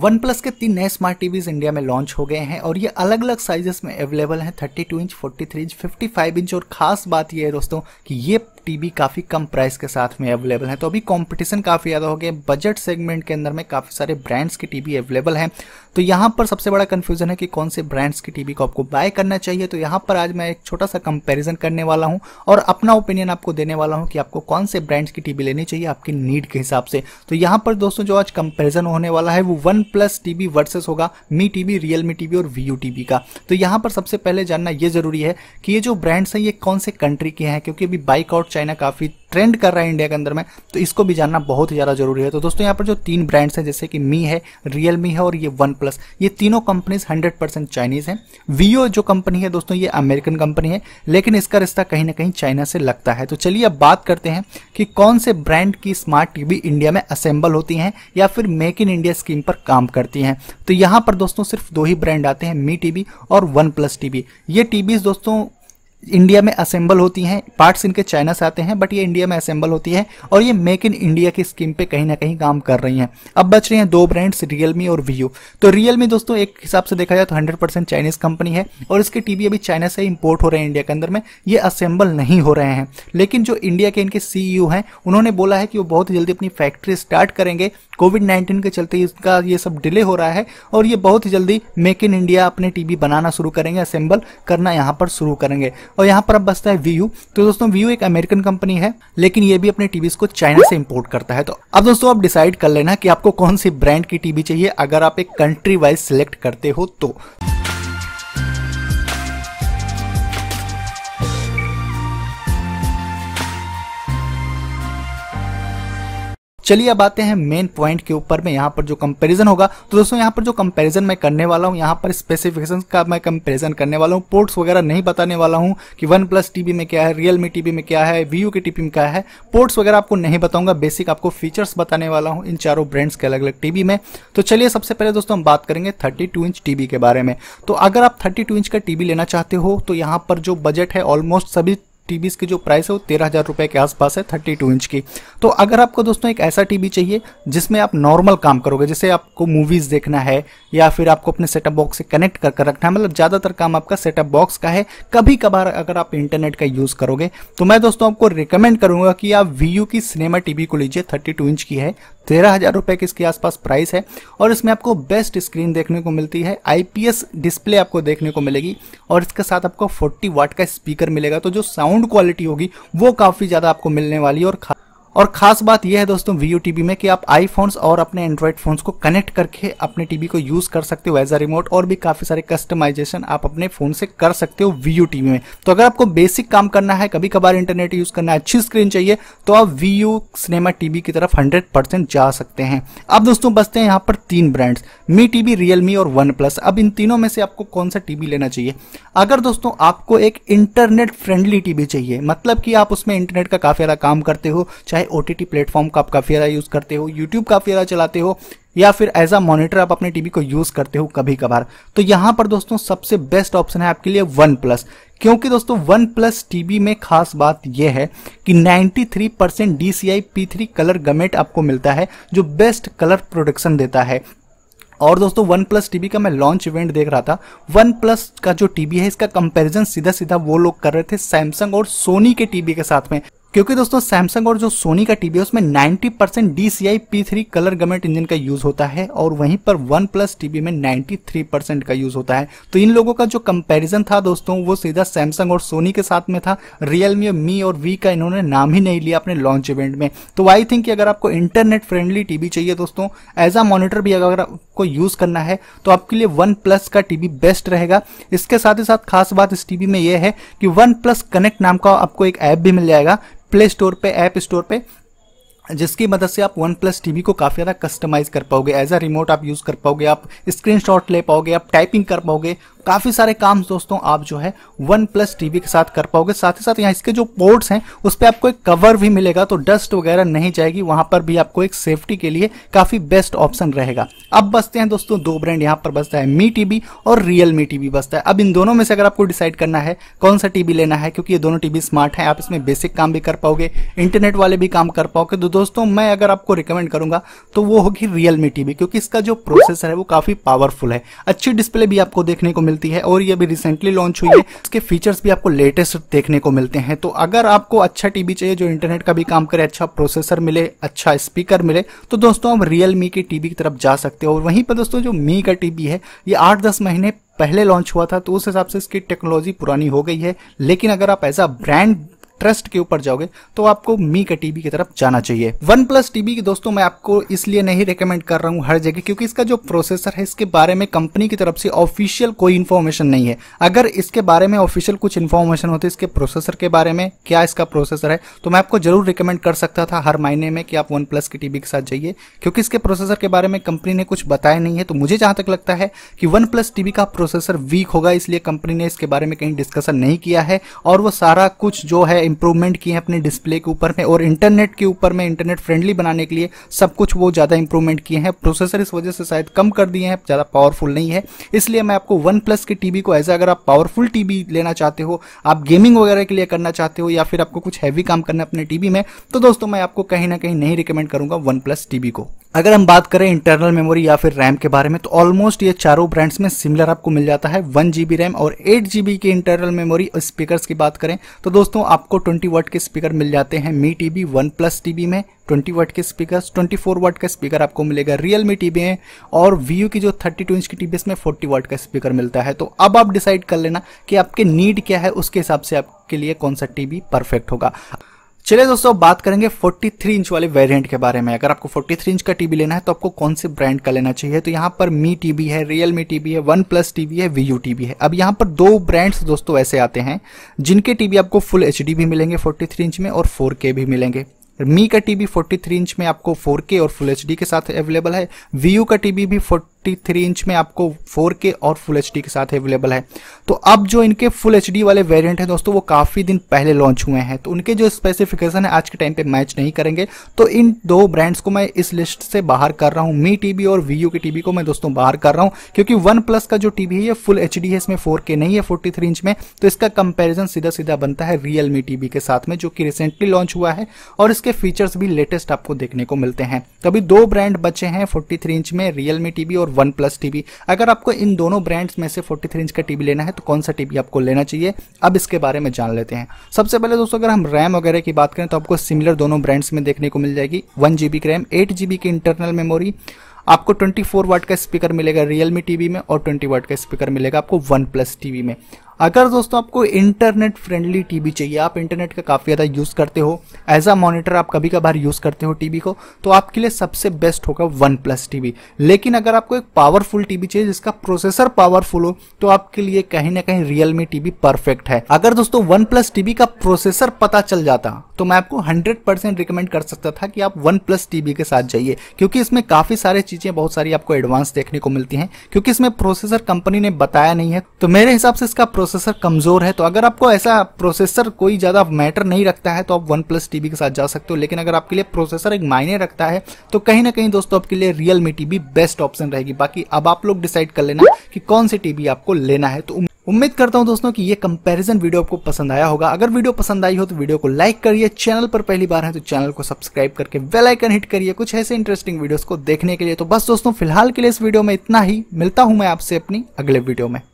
one plus के तीन नए स्मार्ट टीवीज इंडिया में लॉन्च हो गए हैं और ये अलग अलग साइजेस में अवेलेबल हैं 32 इंच 43 इंच 55 इंच और खास बात ये है दोस्तों कि ये टीबी काफ़ी कम प्राइस के साथ में अवेलेबल है तो अभी कंपटीशन काफ़ी ज़्यादा हो गया बजट सेगमेंट के अंदर में काफ़ी सारे ब्रांड्स की टीवी अवेलेबल हैं तो यहाँ पर सबसे बड़ा कन्फ्यूजन है कि कौन से ब्रांड्स की टीवी को आपको बाय करना चाहिए तो यहाँ पर आज मैं एक छोटा सा कंपेरिजन करने वाला हूँ और अपना ओपिनियन आपको देने वाला हूँ कि आपको कौन से ब्रांड्स की टीबी लेनी चाहिए आपकी नीड के हिसाब से तो यहाँ पर दोस्तों जो आज कंपेरिजन होने वाला है वो वन प्लस टीबी वर्सेस होगा मी टीबी रियलमी टीबी और वी टीबी का तो यहाँ पर सबसे पहले जानना ये जरूरी है कि ये जो ब्रांड्स हैं ये कौन से कंट्री के हैं क्योंकि अभी बाइक आउट चाइना काफ़ी ट्रेंड कर रहा है इंडिया के अंदर में तो इसको भी जानना बहुत ही ज़्यादा जरूरी है तो दोस्तों यहाँ पर जो तीन ब्रांड्स हैं जैसे कि मी है रियल मी है और ये वन प्लस ये तीनों कंपनीज 100 परसेंट चाइनीज़ हैं वीओ जो कंपनी है दोस्तों ये अमेरिकन कंपनी है लेकिन इसका रिश्ता कहीं ना कहीं चाइना से लगता है तो चलिए अब बात करते हैं कि कौन से ब्रांड की स्मार्ट टीवी इंडिया में असेंबल होती हैं या फिर मेक इन इंडिया स्कीम पर काम करती हैं तो यहाँ पर दोस्तों सिर्फ दो ही ब्रांड आते हैं मी टीवी और वन प्लस टीवी ये टीवीज दोस्तों इंडिया में असेंबल होती हैं पार्ट्स इनके चाइना से आते हैं बट ये इंडिया में असेंबल होती है और ये मेक इन इंडिया की स्कीम पे कहीं ना कहीं काम कर रही हैं अब बच रही हैं दो ब्रांड्स रियलमी और वीओ तो रियलमी दोस्तों एक हिसाब से देखा जाए तो हंड्रेड परसेंट चाइनीज कंपनी है और इसके टीवी अभी चाइना से इम्पोर्ट हो रहे हैं इंडिया के अंदर में ये असेंबल नहीं हो रहे हैं लेकिन जो इंडिया के इनके सीईओ e हैं उन्होंने बोला है कि वो बहुत जल्दी अपनी फैक्ट्री स्टार्ट करेंगे कोविड नाइन्टीन के चलते इसका ये सब डिले हो रहा है और ये बहुत जल्दी मेक इन इंडिया अपने टीवी बनाना शुरू करेंगे असेंबल करना यहाँ पर शुरू करेंगे और यहाँ पर अब बसता है वीयू तो दोस्तों व्यू एक अमेरिकन कंपनी है लेकिन ये भी अपने टीवी को चाइना से इम्पोर्ट करता है तो अब दोस्तों आप डिसाइड कर लेना की आपको कौन सी ब्रांड की टीवी चाहिए अगर आप एक कंट्री वाइज सिलेक्ट करते हो तो चलिए अब आते हैं मेन पॉइंट के ऊपर में यहाँ पर जो कंपैरिजन होगा तो दोस्तों यहाँ पर जो कंपैरिजन मैं करने वाला हूँ यहाँ पर स्पेसिफिकेशन का मैं कंपैरिजन करने वाला हूँ पोर्ट्स वगैरह नहीं बताने वाला हूँ कि वन प्लस टीबी में क्या है रियल मी टीबी में क्या है वी के टीबी में क्या है पोर्ट्स वगैरह आपको नहीं बताऊंगा बेसिक आपको फीचर्स बताने वाला हूँ इन चारों ब्रांड्स के अलग अलग टीबी में तो चलिए सबसे पहले दोस्तों हम बात करेंगे थर्टी इंच टीबी के बारे में तो अगर आप थर्टी इंच का टीवी लेना चाहते हो तो यहाँ पर जो बजट है ऑलमोस्ट सभी टीवीज की जो प्राइस है वो तेरह हज़ार रुपए के आसपास है थर्टी टू इंच की तो अगर आपको दोस्तों एक ऐसा टीवी चाहिए जिसमें आप नॉर्मल काम करोगे जैसे आपको मूवीज़ देखना है या फिर आपको अपने सेटअप बॉक्स से कनेक्ट कर कर रखना है मतलब ज़्यादातर काम आपका सेटअप बॉक्स का है कभी कभार अगर आप इंटरनेट का यूज़ करोगे तो मैं दोस्तों आपको रिकमेंड करूंगा कि आप वी की सिनेमा टीवी को लीजिए थर्टी इंच की है तेरह हजार रुपए के इसके आसपास प्राइस है और इसमें आपको बेस्ट स्क्रीन देखने को मिलती है आईपीएस डिस्प्ले आपको देखने को मिलेगी और इसके साथ आपको 40 वाट का स्पीकर मिलेगा तो जो साउंड क्वालिटी होगी वो काफ़ी ज़्यादा आपको मिलने वाली और खा और खास बात यह है दोस्तों वी टीवी में कि आप आईफोन्स और अपने एंड्रॉयड फोन्स को कनेक्ट करके अपने टीवी को यूज कर सकते हो एज अ रिमोट और भी काफी सारे कस्टमाइजेशन आप अपने फोन से कर सकते हो वी टीवी में तो अगर आपको बेसिक काम करना है कभी कभार इंटरनेट यूज करना है अच्छी स्क्रीन चाहिए तो आप वी यू सिनेमा टीवी की तरफ हंड्रेड जा सकते हैं अब दोस्तों बचते हैं यहाँ पर तीन ब्रांड्स मी टीवी रियलमी और वन प्लस अब इन तीनों में से आपको कौन सा टीवी लेना चाहिए अगर दोस्तों आपको एक इंटरनेट फ्रेंडली टीवी चाहिए मतलब कि आप उसमें इंटरनेट का काफी ज्यादा काम करते हो चाहे चाहे ओ टी प्लेटफॉर्म का आप काफ़ी ज़्यादा यूज़ करते हो यूट्यूब काफ़ी ज़्यादा चलाते हो या फिर एज अ मॉनिटर आप अपने टीवी को यूज़ करते हो कभी कभार तो यहाँ पर दोस्तों सबसे बेस्ट ऑप्शन है आपके लिए वन प्लस क्योंकि दोस्तों वन प्लस टीवी में खास बात यह है कि 93 परसेंट डी कलर गमेट आपको मिलता है जो बेस्ट कलर प्रोडक्शन देता है और दोस्तों वन प्लस टीवी का मैं लॉन्च इवेंट देख रहा था वन प्लस का जो टीवी है इसका कंपैरिजन सीधा सीधा वो लोग कर रहे थे सैमसंग और सोनी के टीवी के साथ में क्योंकि दोस्तों सैमसंग और जो सोनी का टीवी है उसमें 90 percent D C I P three colour gamut engine का यूज होता है और वहीं पर वन प्लस टीवी में 93 परसेंट का यूज होता है तो इन लोगों का जो कंपैरिजन था दोस्तों वो सीधा सैमसंग और सोनी के साथ में था रियलमी मी और वी का इन्होंने नाम ही नहीं लिया अपने लॉन्च इवेंट में तो आई थिंक अगर आपको इंटरनेट फ्रेंडली टीवी चाहिए दोस्तों एज अ मॉनिटर भी अगर आपको यूज करना है तो आपके लिए वन प्लस का टीवी बेस्ट रहेगा इसके साथ ही साथ खास बात इस टीवी में यह है कि वन प्लस कनेक्ट नाम का आपको एक ऐप भी मिल जाएगा प्ले स्टोर पे ऐप स्टोर पे जिसकी मदद से आप वन प्लस टी को काफ़ी ज़्यादा कस्टमाइज़ कर पाओगे एज अ रिमोट आप यूज़ कर पाओगे आप स्क्रीनशॉट ले पाओगे आप टाइपिंग कर पाओगे काफ़ी सारे काम दोस्तों आप जो है वन प्लस टी के साथ कर पाओगे साथ ही साथ यहाँ इसके जो पोर्ट्स हैं उस पर आपको एक कवर भी मिलेगा तो डस्ट वगैरह नहीं जाएगी वहाँ पर भी आपको एक सेफ्टी के लिए काफ़ी बेस्ट ऑप्शन रहेगा अब बसते हैं दोस्तों दो ब्रांड यहाँ पर बसता है मी टी और रियल मी टी बसता है अब इन दोनों में से अगर आपको डिसाइड करना है कौन सा टी लेना है क्योंकि ये दोनों टी स्मार्ट है आप इसमें बेसिक काम भी कर पाओगे इंटरनेट वाले भी काम कर पाओगे तो दोस्तों मैं अगर आपको रिकमेंड करूंगा तो वो होगी रियल मी टीवी क्योंकि इसका जो प्रोसेसर है वो काफी पावरफुल है अच्छी डिस्प्ले भी आपको देखने को मिलती है और ये भी रिसेंटली लॉन्च हुई है इसके फीचर्स भी आपको लेटेस्ट देखने को मिलते हैं तो अगर आपको अच्छा टीवी चाहिए जो इंटरनेट का भी काम करे अच्छा प्रोसेसर मिले अच्छा स्पीकर मिले तो दोस्तों आप रियल मी की टीवी की तरफ जा सकते हो और वहीं पर दोस्तों जो मी का टीवी है ये आठ दस महीने पहले लॉन्च हुआ था तो उस हिसाब से इसकी टेक्नोलॉजी पुरानी हो गई है लेकिन अगर आप ऐसा ब्रांड ट्रस्ट के ऊपर जाओगे तो आपको मी के टीवी की तरफ जाना चाहिए वन प्लस टीवी की दोस्तों मैं आपको इसलिए नहीं रिकमेंड कर रहा हूँ हर जगह क्योंकि इसका जो प्रोसेसर है इसके बारे में कंपनी की तरफ से ऑफिशियल कोई इन्फॉर्मेशन नहीं है अगर इसके बारे में ऑफिशियल कुछ इन्फॉर्मेशन होती इसके प्रोसेसर के बारे में क्या इसका प्रोसेसर है तो मैं आपको जरूर रिकमेंड कर सकता था हर महीने में कि आप वन प्लस की टीवी के साथ जाइए क्योंकि इसके प्रोसेसर के बारे में कंपनी ने कुछ बताया नहीं है तो मुझे जहां तक लगता है कि वन प्लस टीवी का प्रोसेसर वीक होगा इसलिए कंपनी ने इसके बारे में कहीं डिस्कशन नहीं किया है और वो सारा कुछ जो है इंप्रूवमेंट किए हैं अपने डिस्प्ले के ऊपर में और इंटरनेट के ऊपर में इंटरनेट फ्रेंडली बनाने के लिए सब कुछ वो ज़्यादा इंप्रूवमेंट किए हैं प्रोसेसर इस वजह से शायद कम कर दिए हैं ज़्यादा पावरफुल नहीं है इसलिए मैं आपको वन प्लस के टीवी को एज अगर आप पावरफुल टीवी लेना चाहते हो आप गेमिंग वगैरह के लिए करना चाहते हो या फिर आपको कुछ हैवी काम करना अपने टीवी में तो दोस्तों मैं आपको कहीं ना कहीं नहीं रिकमेंड करूंगा वन प्लस टीवी को अगर हम बात करें इंटरनल मेमोरी या फिर रैम के बारे में तो ऑलमोस्ट ये चारों ब्रांड्स में सिमिलर आपको मिल जाता है वन जीबी रैम और एट जीबी की इंटरनल मेमोरी स्पीकर्स की बात करें तो दोस्तों आपको ट्वेंटी वाट के स्पीकर मिल जाते हैं Mi TV one plus T में ट्वेंटी वाट के स्पीकर्स ट्वेंटी फोर वाट का स्पीकर आपको मिलेगा रियल मी टी में और वी की जो थर्टी टू इंच की टी बी में फोर्टी वाट का स्पीकर मिलता है तो अब आप डिसाइड कर लेना कि आपके नीड क्या है उसके हिसाब से आपके लिए कौन सा टी परफेक्ट होगा चलिए दोस्तों बात करेंगे 43 इंच वाले वेरिएंट के बारे में अगर आपको 43 इंच का टीवी लेना है तो आपको कौन से ब्रांड का लेना चाहिए तो यहाँ पर मी टीवी है रियल मी टीवी है वन प्लस टीवी है वी यू टीवी है अब यहाँ पर दो ब्रांड्स दोस्तों ऐसे आते हैं जिनके टीवी आपको फुल एच भी मिलेंगे फोर्टी इंच में और फोर भी मिलेंगे मी का टीवी 43 इंच में आपको 4K और फुल एच के साथ अवेलेबल है वी का टीवी भी 53 इंच में आपको 4K और फुल एच के साथ अवेलेबल है तो अब जो इनके फुल एच वाले वेरियंट हैं दोस्तों वो काफ़ी दिन पहले लॉन्च हुए हैं तो उनके जो स्पेसिफिकेशन है आज के टाइम पे मैच नहीं करेंगे तो इन दो ब्रांड्स को मैं इस लिस्ट से बाहर कर रहा हूँ मी टीवी और वी के टीवी को मैं दोस्तों बाहर कर रहा हूँ क्योंकि वन प्लस का जो टीवी है ये फुल एच है इसमें फोर नहीं है फोर्टी इंच में तो इसका कंपेरिजन सीधा सीधा बनता है रियल मी टीवी के साथ में जो कि रिसेंटली लॉन्च हुआ है और इसके फीचर्स भी लेटेस्ट आपको देखने को मिलते हैं तो अभी दो ब्रांड बचे हैं फोर्टी इंच में रियल मी टीवी और वन प्लस टीवी अगर आपको इन दोनों ब्रांड्स में से 43 इंच का टीवी लेना है तो कौन सा टीवी आपको लेना चाहिए अब इसके बारे में जान लेते हैं सबसे पहले दोस्तों अगर हम रैम वगैरह की बात करें तो आपको सिमिलर दोनों ब्रांड्स में देखने को मिल जाएगी वन जी की रैम एट जी की इंटरनल मेमोरी आपको 24 वाट का स्पीकर मिलेगा रियलमी टीवी में और 20 वाट का स्पीकर मिलेगा आपको वन प्लस टीवी में अगर दोस्तों आपको इंटरनेट फ्रेंडली टीवी चाहिए आप इंटरनेट का काफ़ी ज़्यादा यूज़ करते हो एज अ मॉनिटर आप कभी कभार यूज़ करते हो टीवी को तो आपके लिए सबसे बेस्ट होगा वन प्लस टीवी लेकिन अगर आपको एक पावरफुल टीवी चाहिए जिसका प्रोसेसर पावरफुल हो तो आपके लिए कहीं ना कहीं रियलमी टीवी परफेक्ट है अगर दोस्तों वन प्लस टीवी का प्रोसेसर पता चल जाता तो मैं आपको हंड्रेड परसेंट रिकमेंड कर सकता था कि आप वन प्लस के साथ जाइए क्योंकि इसमें काफ़ी सारी चीज़ें बहुत सारी आपको एडवांस देखने को मिलती हैं क्योंकि इसमें प्रोसेसर कंपनी ने बताया नहीं है तो मेरे हिसाब से इसका प्रोसेस प्रोसेसर कमज़ोर है तो अगर आपको ऐसा प्रोसेसर कोई ज़्यादा मैटर नहीं रखता है तो आप वन प्लस टीवी के साथ जा सकते हो लेकिन अगर आपके लिए प्रोसेसर एक मायने रखता है तो कहीं ना कहीं दोस्तों आपके लिए Realme TV best option रहेगी बाकी अब आप लोग डिसाइड कर लेना कि कौन सी टीवी आपको लेना है तो उम्मीद करता हूं दोस्तों कि ये कंपैरिजन वीडियो आपको पसंद आया होगा अगर वीडियो पसंद आई हो तो वीडियो को लाइक करिए चैनल पर पहली बार है तो चैनल को सब्सक्राइब करके बेल आइकन हिट करिए कुछ ऐसे इंटरेस्टिंग वीडियोस को देखने के लिए तो बस दोस्तों फिलहाल के लिए इस वीडियो में इतना ही मिलता हूं मैं आपसे अपनी अगले वीडियो में